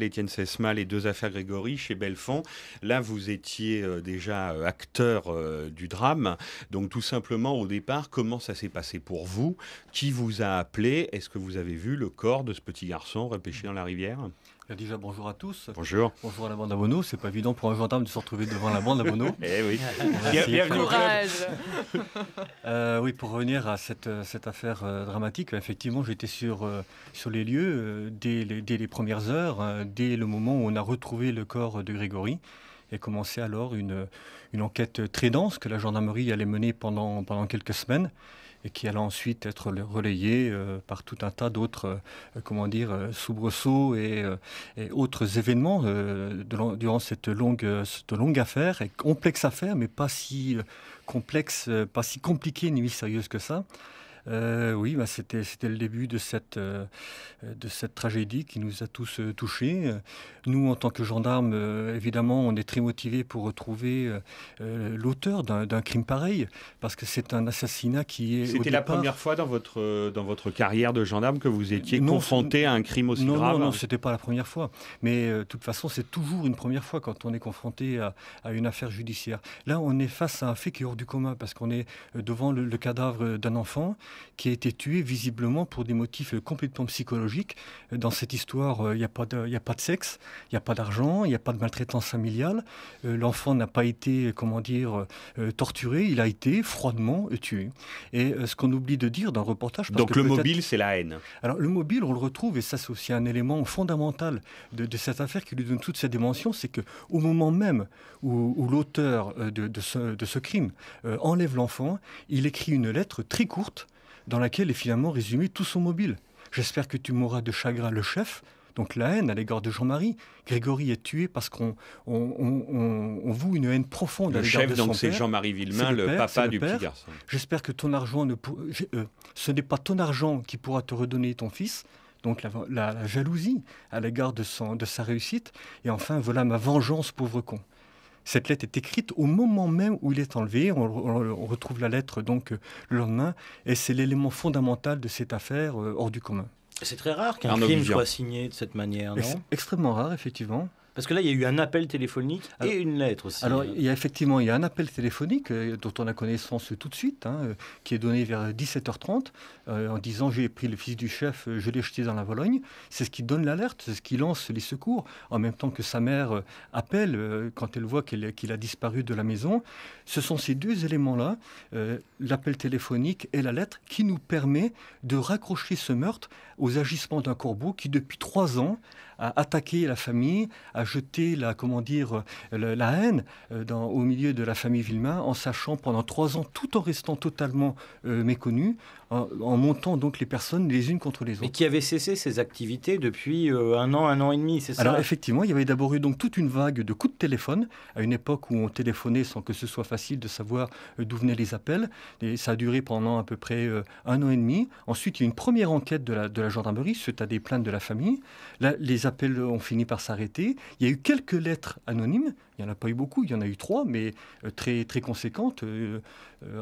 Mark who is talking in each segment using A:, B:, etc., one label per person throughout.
A: Étienne Sesma, les deux affaires Grégory chez Belfond. Là, vous étiez euh, déjà euh, acteur euh, du drame. Donc, tout simplement, au départ, comment ça s'est passé pour vous Qui vous a appelé Est-ce que vous avez vu le corps de ce petit garçon repêché dans la rivière
B: Déjà, bonjour à tous. Bonjour. Bonjour à la bande à Ce C'est pas évident pour un gendarme de se retrouver devant la bande à eh oui. Bienvenue au euh, oui, pour revenir à cette, euh, affaire euh, dramatique, effectivement, j'étais sur, sur les lieux dès dès, les, premières heures, dès le moment où on a retrouvé le corps de Grégory et commençait alors une, enquête très dense que la gendarmerie allait mener pendant, pendant quelques semaines et qui allait ensuite être relayée euh, par tout un tas d'autres, euh, comment dire, euh, soubresauts et, autres événements durant cette longue, cette longue affaire, complexe affaire, mais pas si complexe, pas si compliquée ni mystérieuse que ça. Euh, oui, bah, c'était le début euh, de cette, tragédie qui nous a tous euh, touchés. Nous, en tant que gendarmes, évidemment, on est très motivés pour retrouver l'auteur d'un crime pareil, parce que c'est un assassinat qui est... C'était la première
A: fois dans votre, dans votre carrière de gendarme que vous étiez confronté à un crime aussi non, grave Non, non, n'était
B: pas la première fois. Mais de toute façon, c'est toujours une première fois quand on est confronté à, une affaire judiciaire. Là, on est face à un fait qui est hors du commun, parce qu'on est devant le cadavre d'un enfant qui a été tué visiblement pour des motifs complètement psychologiques. Dans cette histoire, euh, il n'y a, pas de, sexe, il n'y a pas d'argent, il n'y a pas de maltraitance familiale. Euh, l'enfant n'a pas été, euh, comment dire, torturé, il a été froidement tué. Et ce qu'on oublie de dire dans le reportage... Donc le mobile, c'est la haine. Alors le mobile, on le retrouve, et ça c'est aussi un élément fondamental de, cette affaire qui lui donne toute sa dimension, c'est qu'au moment même où, l'auteur de, ce, crime enlève l'enfant, il écrit une lettre très courte dans laquelle est finalement résumé tout son mobile. J'espère que tu mourras de chagrin le chef, donc la haine à l'égard de Jean-Marie. Grégory est tué parce qu'on on, on, voue une haine profonde à l'égard de son donc c'est Jean-Marie Villemain, le, papa du petit garçon. J'espère que ton argent ne euh, ce n'est pas ton argent qui pourra te redonner ton fils. Donc la, jalousie à l'égard de, de sa réussite. Et enfin, voilà ma vengeance, pauvre con. Cette lettre est écrite au moment même où il est enlevé. On, retrouve la lettre donc euh, le lendemain, et c'est l'élément fondamental de cette affaire euh, hors du commun.
C: C'est très rare qu'un crime soit signé de cette manière, non
B: Extrêmement rare, effectivement.
C: Parce que là, il y a eu un appel téléphonique et une lettre aussi. Alors, il
B: y a effectivement il y a un appel téléphonique euh, dont on a connaissance tout de suite, hein, euh, qui est donné vers 17h30 euh, en disant j'ai pris le fils du chef, je l'ai jeté dans la Vologne. C'est ce qui donne l'alerte, c'est ce qui lance les secours, en même temps que sa mère appelle quand elle voit qu'il a disparu de la maison. Ce sont ces deux éléments-là, l'appel téléphonique et la lettre, qui nous permet de raccrocher ce meurtre aux agissements d'un corbeau qui, depuis trois ans, à attaquer la famille, à jeter la, comment dire, euh, la, haine euh, au milieu de la famille Villemain, en sachant pendant trois ans, tout en restant totalement euh, méconnu, en, montant donc les personnes les unes contre les autres.
C: Et qui avait cessé ces activités depuis euh, un an, un an et demi, c'est ça Alors
B: effectivement, il y avait d'abord eu donc toute une vague de coups de téléphone, à une époque où on téléphonait sans que ce soit facile de savoir euh, d'où venaient les appels, et ça a duré pendant à peu près euh, un an et demi. Ensuite, il y a eu une première enquête de la, de la gendarmerie suite à des plaintes de la famille. Là, les appels ont fini par s'arrêter. Il y a eu quelques lettres anonymes, il n'y en a pas eu beaucoup, il y en a eu trois, mais très, très conséquentes,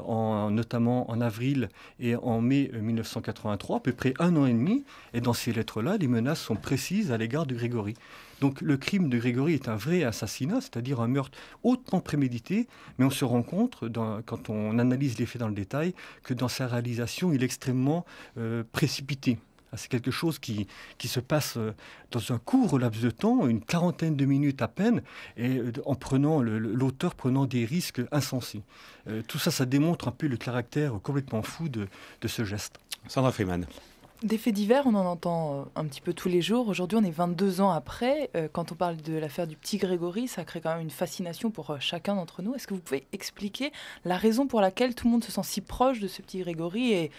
B: en, notamment en avril et en mai 1983, euh, à peu près un an et demi, et dans ces lettres-là, les menaces sont précises à l'égard de Grégory. Donc le crime de Grégory est un vrai assassinat, c'est-à-dire un meurtre hautement prémédité, mais on se rend compte, quand on analyse les faits dans le détail, que dans sa réalisation, il est extrêmement euh, précipité. Ah, c'est quelque chose qui, se passe euh, dans un court laps de temps, une quarantaine de minutes à peine, et euh, en prenant l'auteur prenant des risques insensés. Euh, tout ça, ça démontre un peu le caractère complètement fou de, de ce geste. Sandra Freeman.
D: Des faits divers, on en entend euh, un petit peu tous les jours. Aujourd'hui, on est 22 ans après. Euh, quand on parle de l'affaire du petit Grégory, ça crée quand même une fascination pour euh, chacun d'entre nous. Est-ce que vous pouvez expliquer la raison pour laquelle tout le monde se sent si proche de ce petit Grégory et,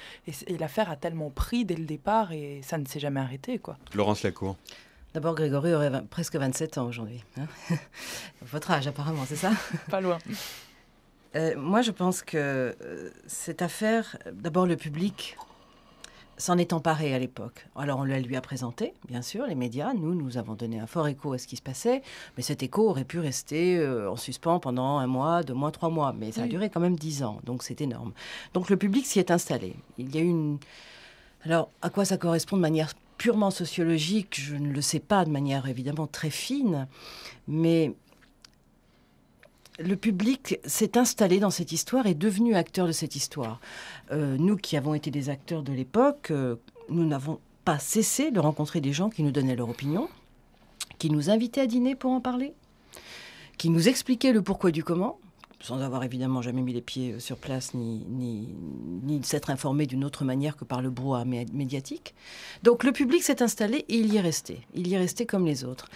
D: l'affaire a tellement pris dès le départ et ça ne s'est jamais arrêté quoi.
A: Laurence Lacour.
D: D'abord, Grégory aurait presque 27 ans aujourd'hui. Hein. Votre âge apparemment, c'est ça Pas loin. moi, je pense que cette affaire, d'abord le public s'en est emparé à l'époque. Alors on lui a présenté, bien sûr, les médias. Nous, nous avons donné un fort écho à ce qui se passait, mais cet écho aurait pu rester euh, en suspens pendant un mois, deux mois, trois mois, mais ça a duré quand même dix ans, donc c'est énorme. Donc le public s'y est installé. Il y a une... Alors à quoi ça correspond de manière purement sociologique, je ne le sais pas de manière évidemment très fine, mais le public s'est installé dans cette histoire, est devenu acteur de cette histoire. Euh, nous qui avons été des acteurs de l'époque, euh, nous n'avons pas cessé de rencontrer des gens qui nous donnaient leur opinion, qui nous invitaient à dîner pour en parler, qui nous expliquaient le pourquoi du comment, sans avoir évidemment jamais mis les pieds sur place ni, ni, ni s'être informé d'une autre manière que par le brouhaha médiatique. Donc le public s'est installé et il y est resté. Il y est resté comme les autres.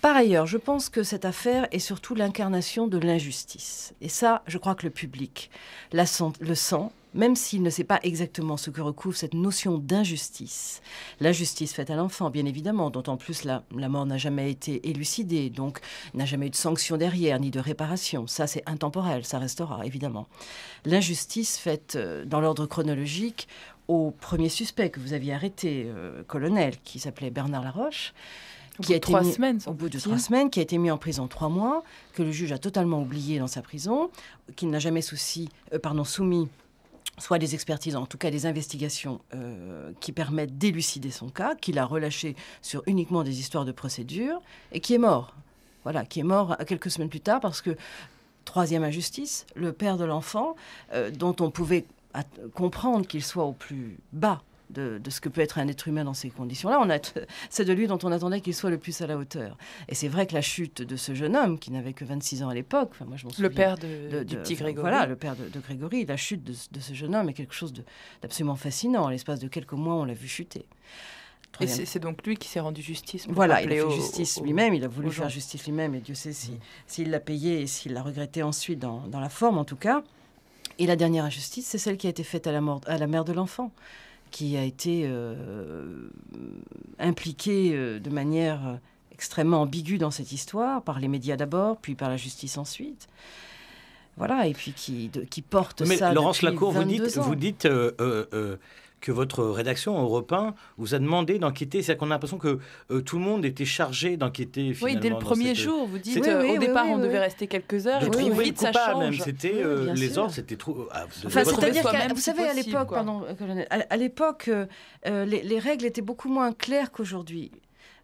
D: Par ailleurs, je pense que cette affaire est surtout l'incarnation de l'injustice. Et ça, je crois que le public le sent, même s'il ne sait pas exactement ce que recouvre cette notion d'injustice. L'injustice faite à l'enfant, bien évidemment, dont en plus la, la mort n'a jamais été élucidée, donc n'a jamais eu de sanction derrière, ni de réparation. Ça, c'est intemporel, ça restera, évidemment. L'injustice faite euh, dans l'ordre chronologique au premier suspect que vous aviez arrêté, euh, colonel, qui s'appelait Bernard Laroche qui a été au bout de trois semaines, qui a été mis en prison trois mois, que le juge a totalement oublié dans sa prison, qu'il n'a jamais souci, euh, pardon, soumis soit des expertises, en tout cas des investigations euh, qui permettent d'élucider son cas, qu'il a relâché sur uniquement des histoires de procédure, et qui est mort. Voilà, qui est mort euh, quelques semaines plus tard parce que, troisième injustice, le père de l'enfant, dont on pouvait comprendre qu'il soit au plus bas de, ce que peut être un être humain dans ces conditions-là, c'est de lui dont on attendait qu'il soit le plus à la hauteur. Et c'est vrai que la chute de ce jeune homme, qui n'avait que 26 ans à l'époque, Le père de, du petit Grégory. Voilà, le père de, Grégory, la chute de, ce jeune homme est quelque chose d'absolument fascinant. En l'espace de quelques mois, on l'a vu chuter. Et c'est donc lui qui s'est rendu justice. Voilà, il a fait justice lui-même, il a voulu faire justice lui-même, et Dieu sait s'il l'a payé et s'il l'a regretté ensuite, dans, la forme en tout cas. Et la dernière injustice, c'est celle qui a été faite à la, mort, à la mère de l'enfant qui a été euh, impliqué euh, de manière euh, extrêmement ambiguë dans cette histoire, par les médias d'abord, puis par la justice ensuite. Voilà, et puis qui, qui porte Mais Laurence Lacour, vous dites, vous
C: dites euh, euh, euh, que votre rédaction Europe 1 vous a demandé d'enquêter. C'est-à-dire qu'on a l'impression que tout le monde était chargé d'enquêter. Oui, dès le premier jour, vous dites. au départ, on devait rester
D: quelques heures. et vite, ça change. même. C'était les ordres,
C: c'était trop. Ah, c'est-à-dire que vous savez, à l'époque,
D: à l'époque, les, les, règles étaient beaucoup moins claires qu'aujourd'hui.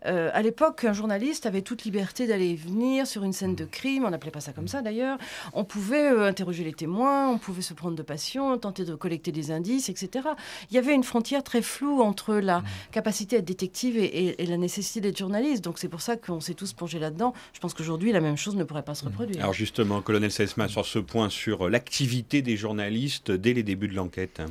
D: Euh, à l'époque, un journaliste avait toute liberté d'aller et venir sur une scène de mmh. crime, on n'appelait pas ça comme ça d'ailleurs. On pouvait euh, interroger les témoins, on pouvait se prendre de passion, tenter de collecter des indices, etc. Il y avait une frontière très floue entre la mmh. capacité à être détective et, la nécessité d'être journaliste. Donc c'est pour ça qu'on s'est tous plongés là-dedans. Je pense qu'aujourd'hui, la même chose ne pourrait pas se mmh. reproduire. Alors
A: justement, colonel Sesma, sur ce point, sur euh, l'activité des journalistes dès les débuts de l'enquête.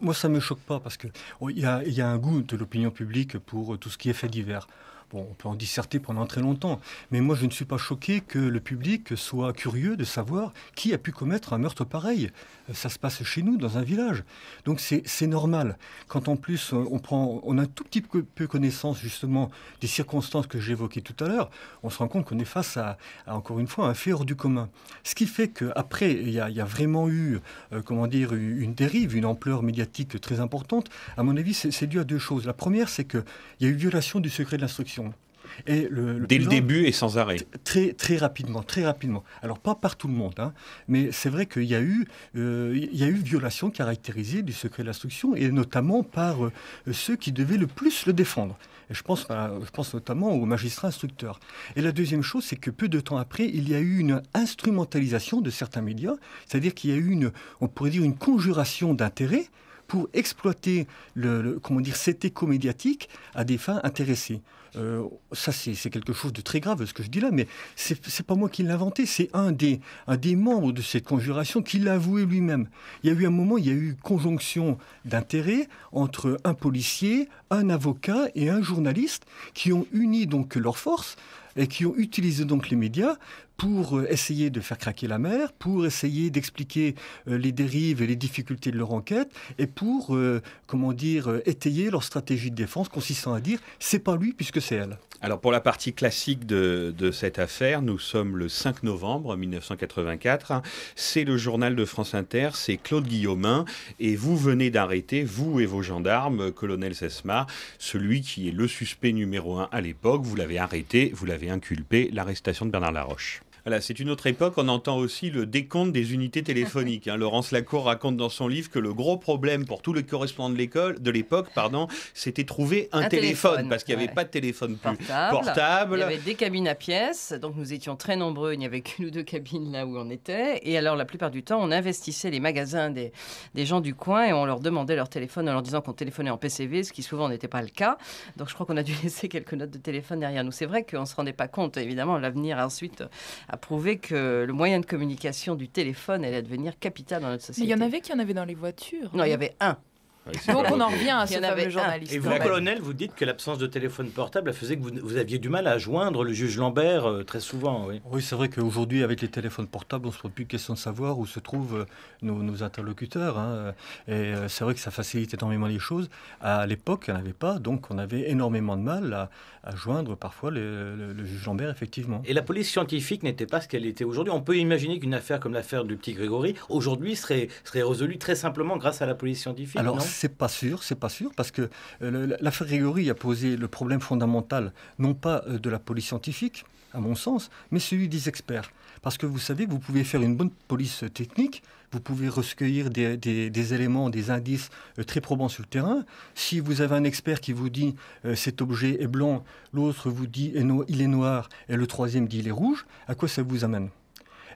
D: Moi, ça
B: ne me choque pas parce qu'il oh, y, a, y a un goût de l'opinion publique pour tout ce qui est fait divers on peut en disserter pendant très longtemps, mais moi je ne suis pas choqué que le public soit curieux de savoir qui a pu commettre un meurtre pareil ça se passe chez nous, dans un village. Donc c'est normal. Quand en plus euh, on prend, on a un tout petit peu connaissance justement des circonstances que j'évoquais tout à l'heure, on se rend compte qu'on est face à, encore une fois un fait hors du commun. Ce qui fait qu'après, il y, a, y a vraiment eu, euh, comment dire, une dérive, une ampleur médiatique très importante. À mon avis, c'est dû à deux choses. La première, c'est qu'il y a eu violation du secret de l'instruction. Dès le début et sans arrêt. Très, très rapidement, très rapidement. Alors, pas par tout le monde, hein, mais c'est vrai qu'il y, a eu, euh, il y a eu violation caractérisée du secret de l'instruction, et notamment par euh, ceux qui devaient le plus le défendre. Et je, pense, notamment aux magistrats instructeurs. Et la deuxième chose, c'est que peu de temps après, il y a eu une instrumentalisation de certains médias, c'est-à-dire qu'il y a eu une, on pourrait dire, une conjuration d'intérêts pour exploiter le, comment dire, cet écho médiatique à des fins intéressées. Euh, ça, c'est quelque chose de très grave, ce que je dis là, mais c'est pas moi qui l'ai inventé, c'est un des, un des membres de cette conjuration qui l'a avoué lui-même. Il y a eu un moment, il y a eu conjonction d'intérêts entre un policier, un avocat et un journaliste qui ont uni donc leurs forces et qui ont utilisé donc les médias pour euh, essayer de faire craquer la mer, pour essayer d'expliquer euh, les dérives et les difficultés de leur enquête, et pour, euh, comment dire, étayer leur stratégie de défense consistant à dire c'est pas lui puisque c'est elle.
A: Alors pour la partie classique de, de, cette affaire, nous sommes le 5 novembre 1984. C'est le journal de France Inter, c'est Claude Guillaumin, et vous venez d'arrêter, vous et vos gendarmes, colonel Sesma, celui qui est le suspect numéro un à l'époque. Vous l'avez arrêté, vous l'avez inculpé, l'arrestation de Bernard Laroche. Voilà, c'est une autre époque. On entend aussi le décompte des unités téléphoniques. Hein. Laurence Lacour raconte dans son livre que le gros problème pour tous les correspondants de l'école, de l'époque, pardon, c'était trouver un, téléphone, parce qu'il n'y avait pas de téléphone portable. Il y avait
D: des cabines à pièces, donc nous étions très nombreux. Il n'y avait qu'une ou deux cabines là où on était. Et alors la plupart du temps, on investissait les magasins des, des gens du coin et on leur demandait leur téléphone en leur disant qu'on téléphonait en PCV, ce qui souvent n'était pas le cas. Donc je crois qu'on a dû laisser quelques notes de téléphone derrière nous. C'est vrai qu'on ne se rendait pas compte. Évidemment, l'avenir ensuite a prouvé que le moyen de communication du téléphone allait devenir capital dans notre société. il y en avait qui en avaient dans les voitures. Non, il y avait un. Donc on en revient à ce fameux journaliste. Et vous, colonel,
C: vous dites que l'absence de téléphone portable faisait que vous, aviez du mal à joindre le juge Lambert euh, très souvent. Oui, c'est vrai qu'aujourd'hui, avec les téléphones portables, on ne se pose plus question de savoir où se
B: trouvent euh, nos, interlocuteurs. Hein. Et euh, c'est vrai que ça facilite énormément les choses. À l'époque, il n'y en avait pas, donc on avait énormément de mal à, joindre parfois le, juge Lambert, effectivement.
C: Et la police scientifique n'était pas ce qu'elle était aujourd'hui. On peut imaginer qu'une affaire comme l'affaire du petit Grégory, aujourd'hui, serait, serait résolue très simplement grâce à la police scientifique. Alors, non
B: c'est pas sûr, c'est pas sûr, parce que euh, la l'affaire a posé le problème fondamental, non pas euh, de la police scientifique, à mon sens, mais celui des experts. Parce que vous savez, vous pouvez faire une bonne police euh, technique, vous pouvez recueillir des, éléments, des indices très probants sur le terrain. Si vous avez un expert qui vous dit cet objet est blanc, l'autre vous dit il est noir, et le troisième dit il est rouge, à quoi ça vous amène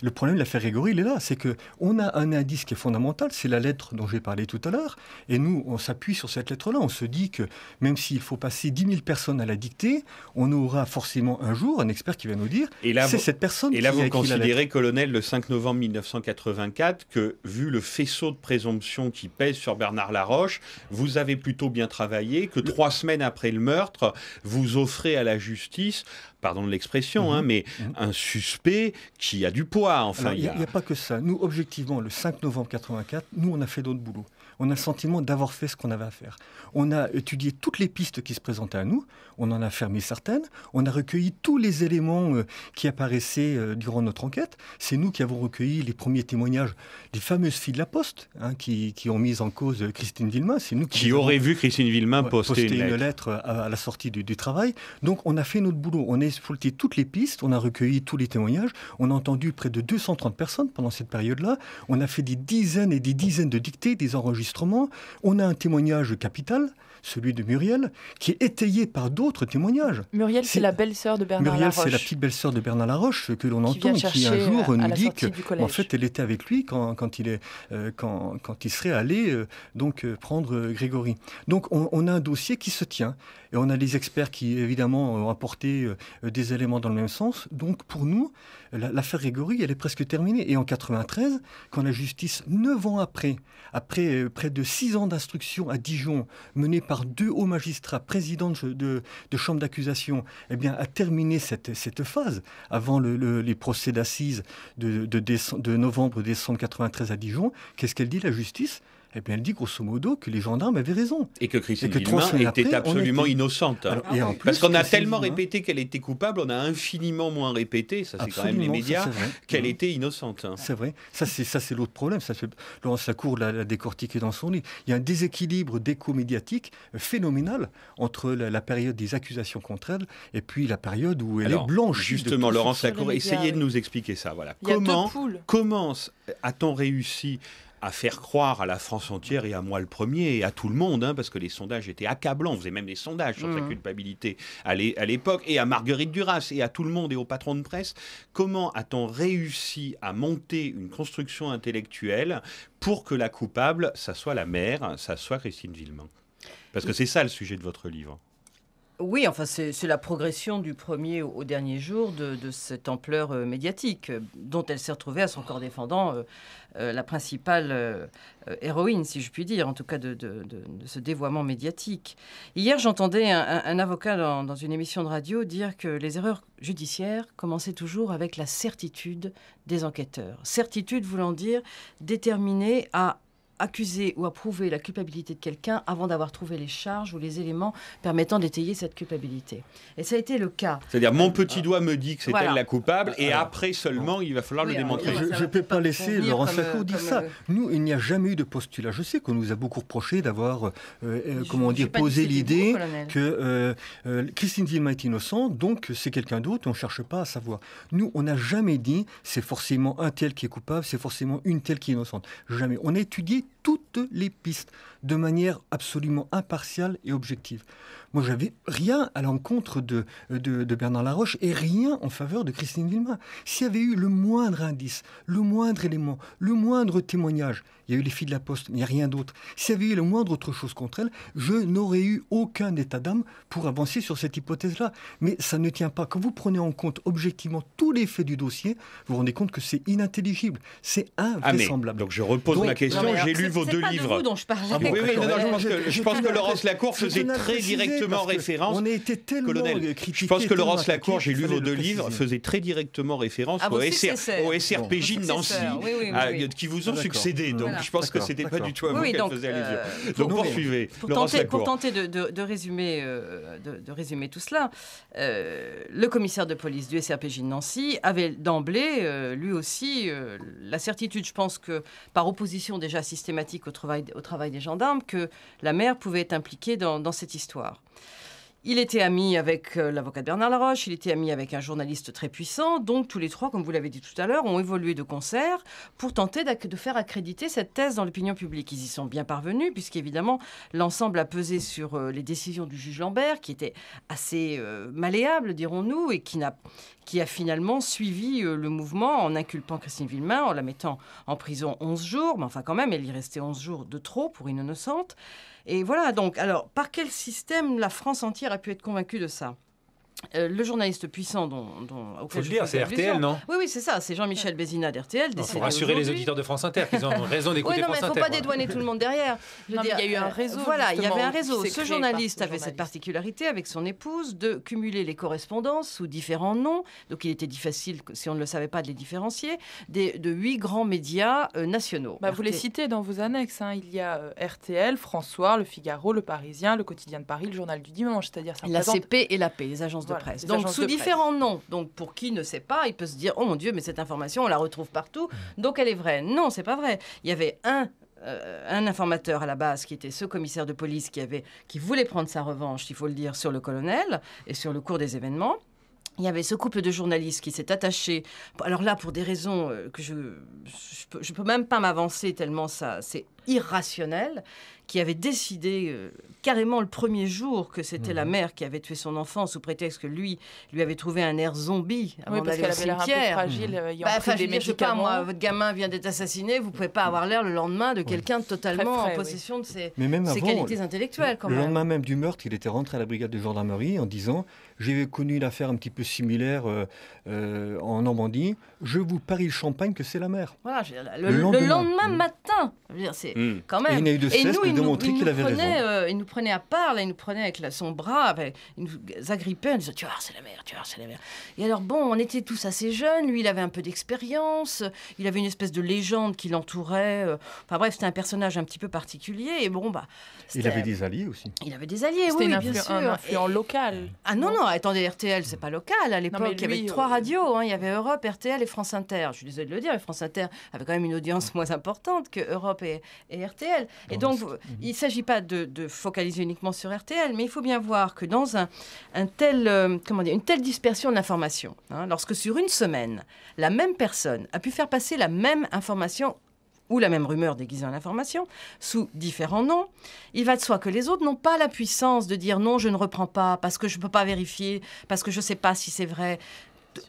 B: le problème de l'affaire Régory, il est là, c'est que on a un indice qui est fondamental, c'est la lettre dont j'ai parlé tout à l'heure, et nous, on s'appuie sur cette lettre-là. On se dit que même s'il faut passer 10 000 personnes à la dictée, on aura forcément un jour un expert qui va nous dire c'est cette personne et là, vous considérez,
A: colonel, le 5 novembre 1984, que vu le faisceau de présomption qui pèse sur Bernard Laroche, vous avez plutôt bien travaillé, que trois semaines après le meurtre, vous offrez à la justice pardon de l'expression, hein, mhm. mais mhm. un suspect qui a du poids. Enfin, il n'y a,
B: pas que ça. Nous, objectivement, le 5 novembre 1984, nous, on a fait d'autres boulots. On a le sentiment d'avoir fait ce qu'on avait à faire. On a étudié toutes les pistes qui se présentaient à nous on en a fermé certaines, on a recueilli tous les éléments euh, qui apparaissaient euh, durant notre enquête. C'est nous qui avons recueilli les premiers témoignages des fameuses filles de la Poste hein, qui, ont mis en cause euh, Christine Villemin. C'est nous qui, qui aurait vu
A: Christine Villemin poster, une,
B: lettre. à, la sortie du, du, travail. Donc on a fait notre boulot, on a exploité toutes les pistes, on a recueilli tous les témoignages, on a entendu près de 230 personnes pendant cette période-là, on a fait des dizaines et des dizaines de dictées, des enregistrements, on a un témoignage capital celui de Muriel, qui est étayé par d'autres témoignages.
D: Muriel, c'est la belle-sœur de Bernard Muriel, c'est la
B: petite belle-sœur de Bernard Laroche que l'on entend qui un jour nous dit qu'en fait, elle était avec lui quand, il, est, euh, quand, il serait allé euh, donc euh, prendre Grégory. Donc, on, a un dossier qui se tient. Et on a des experts qui, évidemment, ont apporté des éléments dans le même sens. Donc, pour nous, l'affaire Grégory, elle est presque terminée. Et en 93, quand la justice, neuf ans après, après près de six ans d'instruction à Dijon, menée par deux hauts magistrats, présidents de, chambre d'accusation, eh bien, a terminé cette, phase avant les procès d'assises de, de, novembre-décembre 1993 à Dijon. Qu'est-ce qu'elle dit la justice eh bien, elle dit grosso modo que les gendarmes avaient raison.
A: Et que Christine était absolument innocente. Ah Parce qu'on a tellement
B: répété qu'elle était coupable, on a infiniment
A: moins répété, ça c'est quand même les médias, qu'elle
B: était innocente. C'est vrai. Ça c'est l'autre problème. Laurence Lacour l'a décortiqué dans son livre. Il y a un déséquilibre déco-médiatique phénoménal entre la, période des accusations contre elle et puis la période où elle est blanche. Justement, Laurence Lacour, essayez de nous expliquer ça. Voilà. Comment, comment a-t-on
A: réussi à faire croire à la France entière et à moi le premier et à tout le monde, hein, parce que les sondages étaient accablants. On faisait même des sondages sur sa mmh. culpabilité à l'époque et à Marguerite Duras et à tout le monde et aux patrons de presse. Comment a-t-on réussi à monter une construction intellectuelle pour que la coupable, ça soit la mère, ça soit Christine Villemin Parce que c'est ça le sujet de votre livre.
D: Oui, enfin, c'est la progression du premier au, dernier jour de, cette ampleur euh, médiatique, euh, dont elle s'est retrouvée à son corps défendant euh, la principale héroïne, si je puis dire, en tout cas de, ce dévoiement médiatique. Hier, j'entendais un, avocat dans, une émission de radio dire que les erreurs judiciaires commençaient toujours avec la certitude des enquêteurs. Certitude voulant dire déterminée à accuser ou approuver la culpabilité de quelqu'un avant d'avoir trouvé les charges ou les éléments permettant d'étayer cette culpabilité. Et ça a été le cas.
A: C'est-à-dire, mon petit doigt me dit que c'est elle la coupable, et après seulement, il va falloir le démontrer. Je ne peux pas laisser Laurent Saccour dire ça.
B: Nous, il n'y a jamais eu de postulat. Je sais qu'on nous a beaucoup reproché d'avoir, euh, euh, comment posé l'idée que euh, Christine Villema est innocente, donc c'est quelqu'un d'autre, on ne cherche pas à savoir. Nous, on n'a jamais dit c'est forcément un tel qui est coupable, c'est forcément une telle qui est innocente. Jamais. On a étudié toutes les pistes de manière absolument impartiale et objective. Moi, j'avais rien à l'encontre de, de, Bernard Laroche et rien en faveur de Christine Villemin. S'il y avait eu le moindre indice, le moindre élément, le moindre témoignage, il y a eu les filles de la Poste, il n'y a rien d'autre. S'il y avait eu le moindre autre chose contre elle, je n'aurais eu aucun état d'âme pour avancer sur cette hypothèse-là. Mais ça ne tient pas. Quand vous prenez en compte objectivement tous les faits du dossier, vous vous rendez compte que c'est inintelligible. C'est ah, invraisemblable.
A: donc je repose ma question. J'ai lu vos deux livres. je pense que, Laurence Lacour faisait très directement référence. On a été tellement Je pense que Laurence Lacour, j'ai lu vos deux livres, faisait très directement référence ah, au, SRPJ de Nancy, ah, qui vous ont ah, succédé. Donc je pense que c'était pas du tout à vous qu'elle faisait allusion. yeux. donc poursuivez. Pour,
D: tenter, de, résumer, euh, de, résumer tout cela, euh, le commissaire de police du SRPJ de Nancy avait d'emblée, euh, lui aussi, la certitude, je pense que par opposition déjà systématique au travail, au travail des gendarmes, que la mère pouvait être impliquée dans, dans cette histoire. Il était ami avec euh, l'avocat Bernard Laroche, il était ami avec un journaliste très puissant, donc tous les trois, comme vous l'avez dit tout à l'heure, ont évolué de concert pour tenter de faire accréditer cette thèse dans l'opinion publique. Ils y sont bien parvenus, puisqu'évidemment, l'ensemble a pesé sur euh, les décisions du juge Lambert, qui était assez euh, malléable, dirons-nous, et qui, a finalement suivi le mouvement en inculpant Christine Villemain, en la mettant en prison 11 jours, mais enfin quand même, elle y restait 11 jours de trop pour une innocente. Et voilà, donc, alors, par quel système la France entière a pu être convaincue de ça euh, le journaliste puissant dont, dont faut le dire, c'est RTL, non Oui, oui, c'est ça. C'est Jean-Michel Bézina d'RTL. Il faut rassurer les auditeurs
C: de France Inter qu'ils ont raison d'écouter oui, non, mais Il ne faut pas dédouaner tout le
D: monde derrière. il y a eu un réseau. Voilà, il y avait un réseau. Ce journaliste avait cette particularité avec son épouse de cumuler les correspondances sous différents noms. Donc, il était difficile, si on ne le savait pas, de les différencier des, de huit grands médias euh, nationaux. Bah, vous les citez dans vos annexes. Hein. Il y a euh, RTL, François, Le Figaro, Le Parisien, Le Quotidien de Paris, Le Journal du Dimanche. C'est-à-dire, la CP et la P, les agences presse. Donc sous différents noms. Donc pour qui ne sait pas, il peut se dire oh mon Dieu, mais cette information on la retrouve partout, mmh. donc elle est vraie. Non, c'est pas vrai. Il y avait un euh, un informateur à la base qui était ce commissaire de police qui avait qui voulait prendre sa revanche, il faut le dire, sur le colonel et sur le cours des événements. Il y avait ce couple de journalistes qui s'est attaché. Alors là, pour des raisons euh, que je je peux, je peux même pas m'avancer tellement ça c'est irrationnel, qui avait décidé euh, carrément le premier jour que c'était la mhm. mère qui avait tué son enfant sous prétexte que lui lui avait trouvé un air zombie avant oui, parce qu'elle avait l'air fragile. enfin, euh, bah, je, sais pas, moi, votre gamin vient d'être assassiné, vous pouvez pas avoir l'air le lendemain de quelqu'un totalement en possession de ses, qualités intellectuelles. Quand le même. lendemain même
B: du meurtre, il était rentré à la brigade de gendarmerie en disant j'ai connu une affaire un petit peu similaire euh, en Normandie. Je vous parie le champagne que c'est la mère.
D: Voilà, le, lendemain, mm. matin. C'est mm. quand même. il a eu de démontré qu'il avait euh, il nous prenait à part, là, il nous prenait avec son bras, il nous agrippait nous disait « Tu vois, c'est la merde, tu vois, c'est la merde. Et alors, bon, on était tous assez jeunes. Lui, il avait un peu d'expérience. Il avait une espèce de légende qui l'entourait. Euh, enfin, bref, c'était un personnage un petit peu particulier. Et bon, bah. Il avait des alliés aussi. Il avait des alliés, oui, bien sûr. un influent local. Ah non, non, attendez, RTL, c'est pas local. À l'époque, il y avait trois euh, radios. Hein. il y avait Europe, RTL et France Inter. Je suis désolée de le dire, mais France Inter avait quand même une audience moins importante que Europe et, et RTL. Et donc, il ne s'agit pas de, focaliser uniquement sur RTL, mais il faut bien voir que dans un, tel, euh, comment dire, une telle dispersion d'informations, hein, lorsque sur une semaine, la même personne a pu faire passer la même information ou la même rumeur déguisée en information, sous différents noms, il va de soi que les autres n'ont pas la puissance de dire non, je ne reprends pas, parce que je ne peux pas vérifier, parce que je ne sais pas si c'est vrai.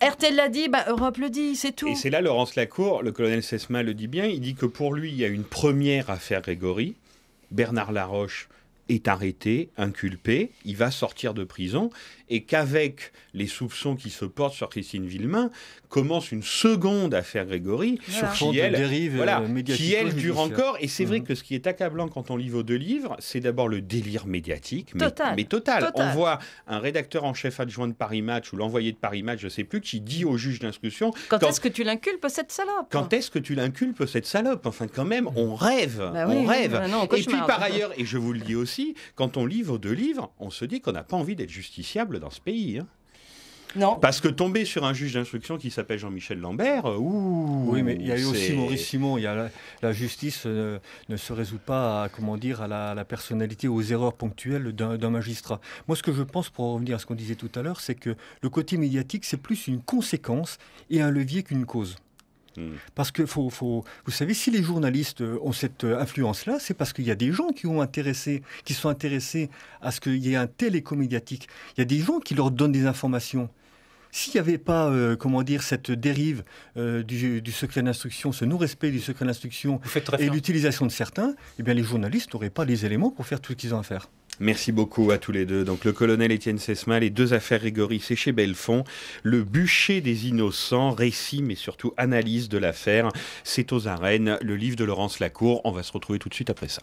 D: RTL l'a dit, bah, Europe le dit, c'est tout. Et c'est
A: là, Laurence Lacour, le colonel Sesma le dit bien, il dit que pour lui, il y a une première affaire Grégory, Bernard Laroche est arrêté, inculpé, il va sortir de prison et qu'avec les soupçons qui se portent sur Christine Villemin, commence une seconde affaire Grégory sur euh, qui elle, dérive qui elle dure encore. Et c'est vrai mhm. que ce qui est accablant quand on lit vos deux livres, c'est d'abord le délire médiatique, mais total. mais total. On voit un rédacteur en chef adjoint de Paris Match ou l'envoyé de Paris Match, je sais plus, qui dit au juge d'instruction quand, est-ce que
D: tu l'inculpes cette salope Quand
A: est-ce que tu l'inculpes cette salope Enfin, quand même, on rêve, bah on rêve. et puis par ailleurs, et je vous le dis aussi, quand on lit vos deux livres, on se dit qu'on n'a pas envie d'être justiciable dans ce pays. Hein. Non. Parce que tomber sur un
B: juge d'instruction qui s'appelle Jean-Michel Lambert, euh, ouh, Oui, mais il y a eu aussi Maurice Simon. Il la, justice euh, ne se résout pas à, comment dire, à la, la personnalité, aux erreurs ponctuelles d'un magistrat. Moi, ce que je pense, pour revenir à ce qu'on disait tout à l'heure, c'est que le côté médiatique, c'est plus une conséquence et un levier qu'une cause. Hmm. Parce que faut, faut, vous savez, si les journalistes ont cette euh, influence-là, c'est parce qu'il y a des gens qui ont qui sont intéressés à ce qu'il y ait un tel médiatique. Il y a des gens qui leur donnent des informations. S'il n'y avait pas, euh, comment dire, cette dérive euh, du, du, secret d'instruction, ce non-respect du secret d'instruction et l'utilisation de certains, eh bien les journalistes n'auraient pas les éléments pour faire tout ce qu'ils ont à faire.
A: Merci beaucoup à tous les deux. Donc le colonel Étienne Sesma, les deux affaires Rigoris c'est chez Belfond, le bûcher des innocents, récit mais surtout analyse de l'affaire, c'est aux arènes, le livre de Laurence Lacour. On va se retrouver tout de suite après ça.